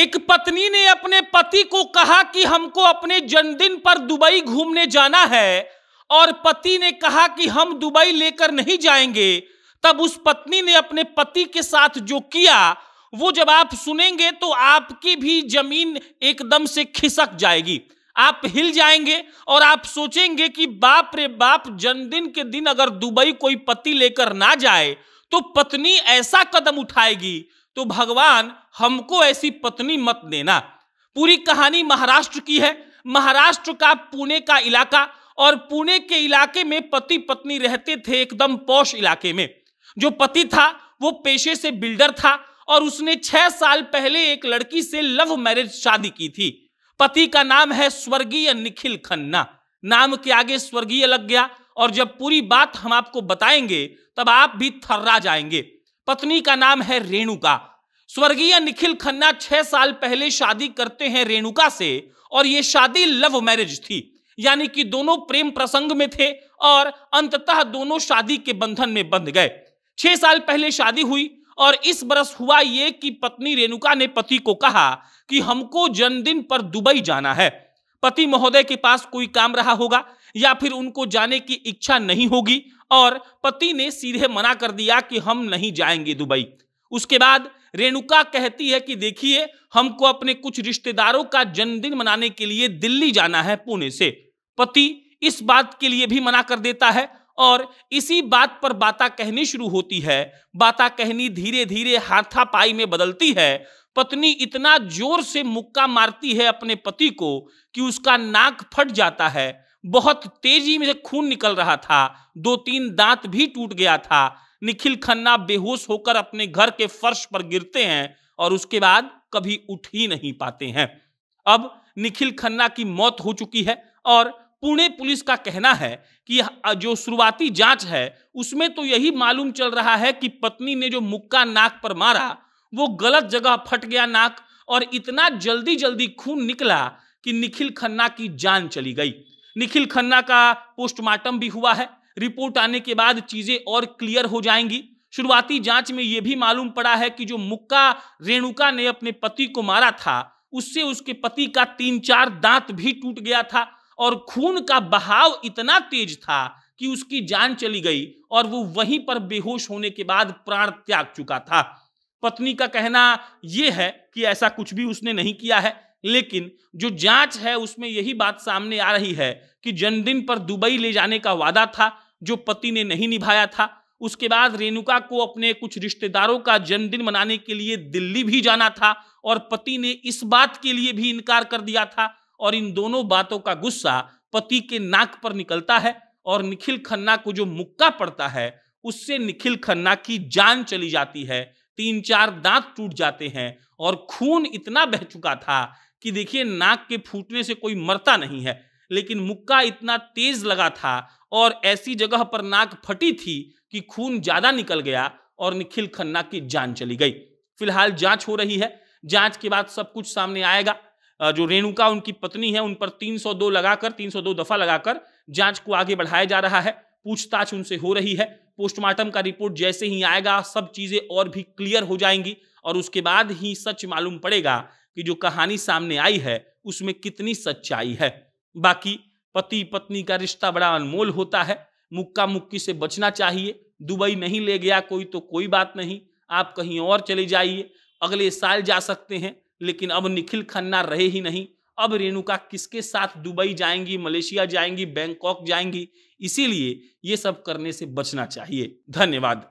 एक पत्नी ने अपने पति को कहा कि हमको अपने जन्मदिन पर दुबई घूमने जाना है और पति ने कहा कि हम दुबई लेकर नहीं जाएंगे तब उस पत्नी ने अपने पति के साथ जो किया वो जब आप सुनेंगे तो आपकी भी जमीन एकदम से खिसक जाएगी आप हिल जाएंगे और आप सोचेंगे कि बाप रे बाप जन्मदिन के दिन अगर दुबई कोई पति लेकर ना जाए तो पत्नी ऐसा कदम उठाएगी तो भगवान हमको ऐसी पत्नी मत देना पूरी कहानी महाराष्ट्र की है महाराष्ट्र का पुणे का इलाका और पुणे के इलाके में पति पत्नी रहते थे एकदम पौश इलाके में जो पति था वो पेशे से बिल्डर था और उसने छह साल पहले एक लड़की से लव मैरिज शादी की थी पति का नाम है स्वर्गीय निखिल खन्ना नाम के आगे स्वर्गीय लग गया और जब पूरी बात हम आपको बताएंगे तब आप भी थर्रा जाएंगे पत्नी का नाम है रेणुका स्वर्गीय निखिल खन्ना छह साल पहले शादी करते हैं रेणुका से और ये शादी लव मैरिज थी यानी कि दोनों प्रेम प्रसंग में थे और अंततः दोनों शादी के बंधन में बंध गए छह साल पहले शादी हुई और इस बरस हुआ ये कि पत्नी रेणुका ने पति को कहा कि हमको जन्मदिन पर दुबई जाना है पति महोदय के पास कोई काम रहा होगा या फिर उनको जाने की इच्छा नहीं होगी और पति ने सीधे मना कर दिया कि हम नहीं जाएंगे दुबई उसके बाद रेणुका कहती है कि देखिए हमको अपने कुछ रिश्तेदारों का जन्मदिन मनाने के लिए दिल्ली जाना है पुणे से पति इस बात के लिए भी मना कर देता है और इसी बात पर बाता कहनी शुरू होती है बाता कहनी धीरे धीरे हाथापाई में बदलती है पत्नी इतना जोर से मुक्का मारती है अपने पति को कि उसका नाक फट जाता है बहुत तेजी में से खून निकल रहा था दो तीन दांत भी टूट गया था निखिल खन्ना बेहोश होकर अपने घर के फर्श पर गिरते हैं और उसके बाद कभी उठ ही नहीं पाते हैं अब निखिल खन्ना की मौत हो चुकी है और पुणे पुलिस का कहना है कि जो शुरुआती जांच है उसमें तो यही मालूम चल रहा है कि पत्नी ने जो मुक्का नाक पर मारा वो गलत जगह फट गया नाक और इतना जल्दी जल्दी खून निकला कि निखिल खन्ना की जान चली गई निखिल खन्ना का पोस्टमार्टम भी हुआ है रिपोर्ट आने के बाद चीजें और क्लियर हो जाएंगी शुरुआती जांच में यह भी मालूम पड़ा है कि जो मुक्का रेणुका ने अपने पति को मारा था उससे उसके पति का तीन चार दांत भी टूट गया था और खून का बहाव इतना तेज था कि उसकी जान चली गई और वो वहीं पर बेहोश होने के बाद प्राण त्याग चुका था पत्नी का कहना यह है कि ऐसा कुछ भी उसने नहीं किया है लेकिन जो जांच है उसमें यही बात सामने आ रही है कि जन्मदिन पर दुबई ले जाने का वादा था जो पति ने नहीं निभाया था उसके बाद रेणुका को अपने कुछ रिश्तेदारों का जन्मदिन मनाने के लिए दिल्ली भी जाना था और पति ने इस बात के लिए भी इनकार कर दिया था और इन दोनों बातों का गुस्सा पति के नाक पर निकलता है और निखिल खन्ना को जो मुक्का पड़ता है उससे निखिल खन्ना की जान चली जाती है तीन चार दांत टूट जाते हैं और खून इतना बह चुका था कि देखिए नाक के फूटने से कोई मरता नहीं है लेकिन मुक्का इतना तेज लगा था और ऐसी जगह पर नाक फटी थी कि खून ज्यादा निकल गया और निखिल खन्ना की जान चली गई फिलहाल जांच हो रही है जांच के बाद सब कुछ सामने आएगा जो रेणुका उनकी पत्नी है उन पर 302 लगाकर 302 दफा लगाकर जांच को आगे बढ़ाया जा रहा है पूछताछ उनसे हो रही है पोस्टमार्टम का रिपोर्ट जैसे ही आएगा सब चीजें और भी क्लियर हो जाएंगी और उसके बाद ही सच मालूम पड़ेगा कि जो कहानी सामने आई है उसमें कितनी सच्चाई है बाकी पति पत्नी का रिश्ता बड़ा अनमोल होता है मुक्का मुक्की से बचना चाहिए दुबई नहीं ले गया कोई तो कोई बात नहीं आप कहीं और चले जाइए अगले साल जा सकते हैं लेकिन अब निखिल खन्ना रहे ही नहीं अब रेणुका किसके साथ दुबई जाएंगी मलेशिया जाएंगी बैंकॉक जाएंगी इसीलिए ये सब करने से बचना चाहिए धन्यवाद